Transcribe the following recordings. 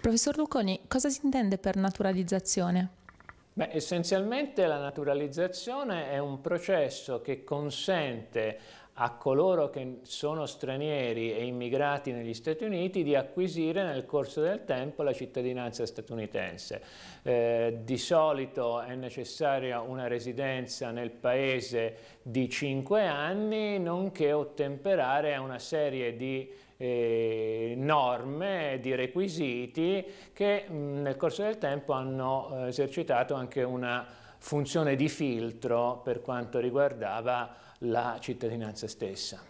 Professor Lucconi, cosa si intende per naturalizzazione? Beh, essenzialmente la naturalizzazione è un processo che consente a coloro che sono stranieri e immigrati negli Stati Uniti di acquisire nel corso del tempo la cittadinanza statunitense. Eh, di solito è necessaria una residenza nel paese di 5 anni, nonché ottemperare a una serie di eh, norme, di requisiti che mh, mm, nel corso del tempo hanno eh, esercitato anche una funzione di filtro per quanto riguardava la cittadinanza stessa.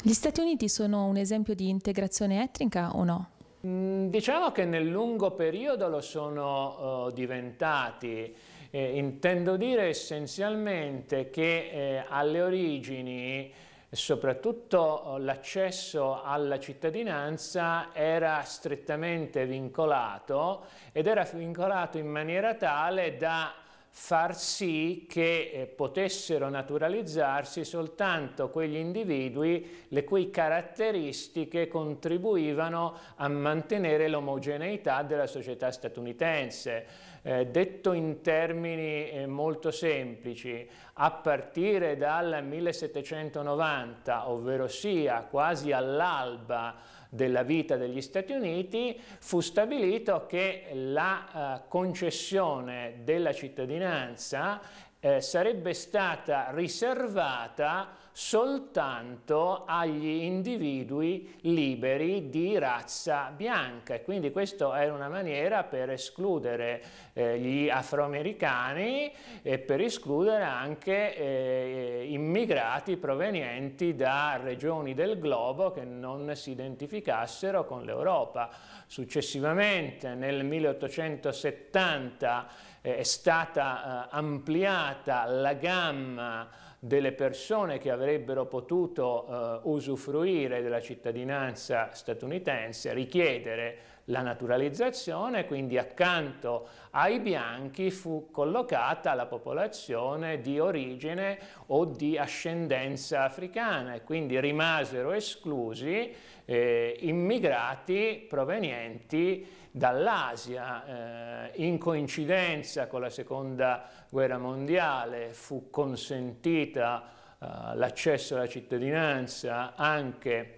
Gli Stati Uniti sono un esempio di integrazione etnica o no? Mm, diciamo che nel lungo periodo lo sono uh, diventati, eh, intendo dire essenzialmente che eh, alle origini soprattutto oh, l'accesso alla cittadinanza era strettamente vincolato ed era vincolato in maniera tale da far sì che eh, potessero naturalizzarsi soltanto quegli individui le cui caratteristiche contribuivano a mantenere l'omogeneità della società statunitense. Eh, detto in termini eh, molto semplici, a partire dal 1790, ovvero sia quasi all'alba della vita degli Stati Uniti, fu stabilito che la eh, concessione della cittadinanza eh, sarebbe stata riservata soltanto agli individui liberi di razza bianca e quindi questa era una maniera per escludere eh, gli afroamericani e per escludere anche eh, immigrati provenienti da regioni del globo che non si identificassero con l'Europa. Successivamente nel 1870 eh, è stata eh, ampliata la gamma delle persone che avrebbero potuto eh, usufruire della cittadinanza statunitense, richiedere la naturalizzazione, quindi accanto ai bianchi fu collocata la popolazione di origine o di ascendenza africana e quindi rimasero esclusi eh, immigrati provenienti dall'Asia. Eh, in coincidenza con la seconda guerra mondiale fu consentita eh, l'accesso alla cittadinanza anche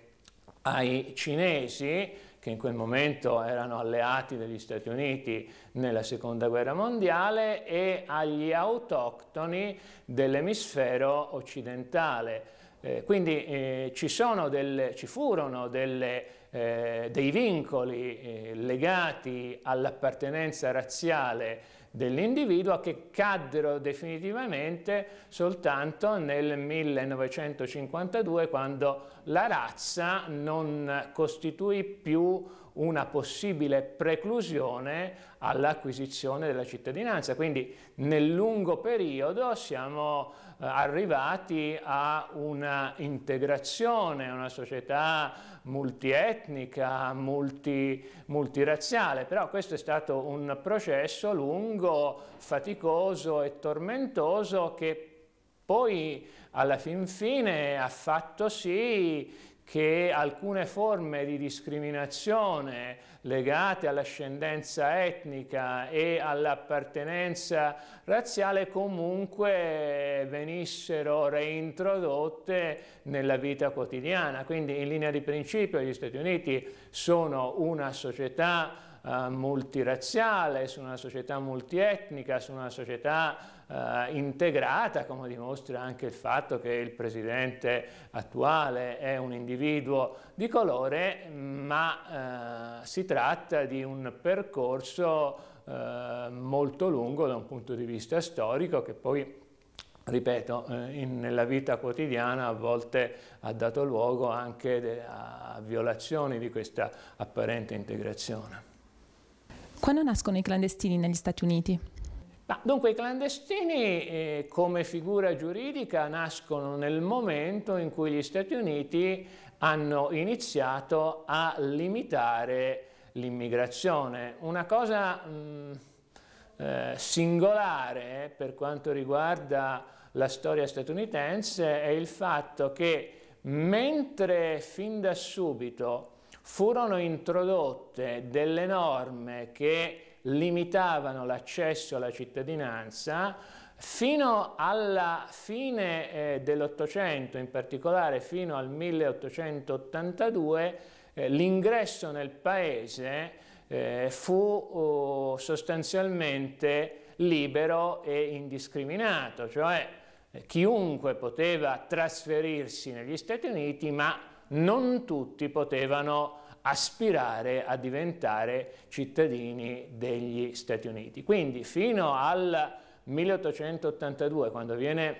ai cinesi che in quel momento erano alleati degli Stati Uniti nella seconda guerra mondiale, e agli autoctoni dell'emisfero occidentale. Eh, quindi eh, ci, delle, ci, furono delle, eh, dei vincoli eh, legati all'appartenenza razziale dell'individuo che caddero definitivamente soltanto nel 1952 quando la razza non costituì più una possibile preclusione all'acquisizione della cittadinanza. Quindi nel lungo periodo siamo eh, arrivati a una integrazione, una società multietnica, multi, multirazziale, però questo è stato un processo lungo, faticoso e tormentoso che poi alla fin fine ha fatto sì che alcune forme di discriminazione legate all'ascendenza etnica e all'appartenenza razziale comunque venissero reintrodotte nella vita quotidiana. Quindi in linea di principio gli Stati Uniti sono una società eh, multirazziale, su una società multietnica, su una società eh, integrata, come dimostra anche il fatto che il presidente attuale è un individuo di colore, ma eh, si tratta di un percorso eh, molto lungo da un punto di vista storico che poi ripeto, eh, in, nella vita quotidiana a volte ha dato luogo anche de, a violazioni di questa apparente integrazione. Quando nascono i clandestini negli Stati Uniti? Ma dunque i clandestini eh, come figura giuridica nascono nel momento in cui gli Stati Uniti hanno iniziato a limitare l'immigrazione. Una cosa mh, mm, eh, singolare eh, per quanto riguarda la storia statunitense è il fatto che mentre fin da subito furono introdotte delle norme che limitavano l'accesso alla cittadinanza fino alla fine eh, dell'Ottocento, in particolare fino al 1882, eh, l'ingresso nel paese eh, fu oh, sostanzialmente libero e indiscriminato, cioè eh, chiunque poteva trasferirsi negli Stati Uniti, ma non tutti potevano aspirare a diventare cittadini degli Stati Uniti. Quindi fino al 1882, quando viene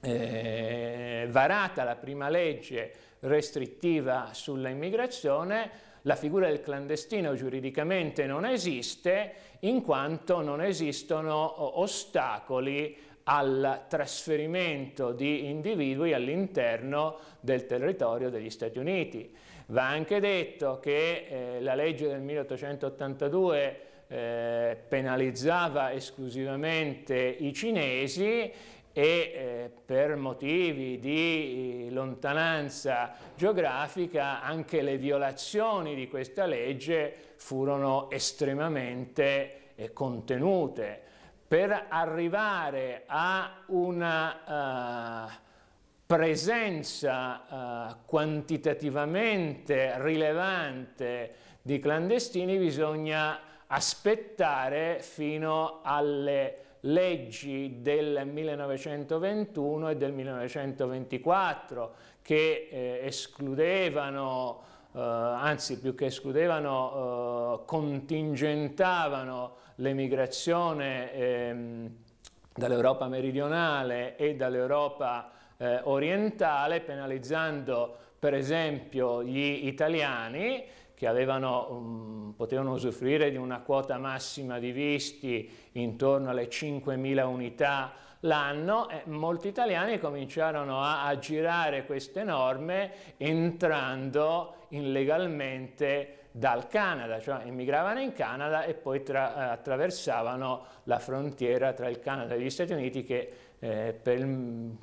eh, varata la prima legge restrittiva sulla immigrazione, la figura del clandestino giuridicamente non esiste in quanto non esistono eh, ostacoli al trasferimento di individui all'interno del territorio degli Stati Uniti. Va anche detto che eh, la legge del 1882 eh, penalizzava esclusivamente i cinesi e eh, per motivi di eh, lontananza geografica anche le violazioni di questa legge furono estremamente eh, contenute per arrivare a una uh, presenza uh, quantitativamente rilevante di clandestini bisogna aspettare fino alle leggi del 1921 e del 1924 che eh, escludevano eh, anzi più che escludevano, eh, contingentavano l'emigrazione ehm, dall'Europa meridionale e dall'Europa eh, orientale, penalizzando per esempio gli italiani, che avevano, um, potevano usufruire di una quota massima di visti intorno alle 5.000 unità l'anno, eh, molti italiani cominciarono a, aggirare queste norme entrando illegalmente dal Canada, cioè emigravano in Canada e poi tra, eh, attraversavano la frontiera tra il Canada e gli Stati Uniti che eh, per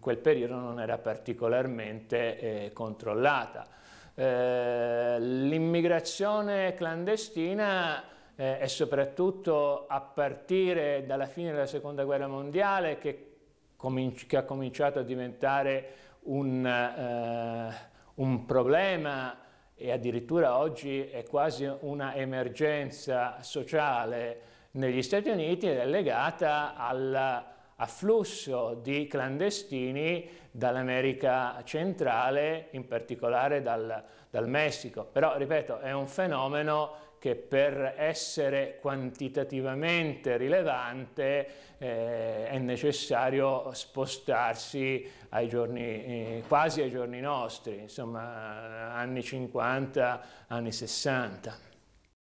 quel periodo non era particolarmente eh, controllata. Eh, l'immigrazione clandestina eh, e soprattutto a partire dalla fine della seconda guerra mondiale che, che ha cominciato a diventare un, eh, un problema e addirittura oggi è quasi una emergenza sociale negli Stati Uniti ed è legata alla afflusso di clandestini dall'America centrale, in particolare dal, dal Messico. Però, ripeto, è un fenomeno che per essere quantitativamente rilevante eh, è necessario spostarsi ai giorni, eh, quasi ai giorni nostri, insomma anni 50, anni 60.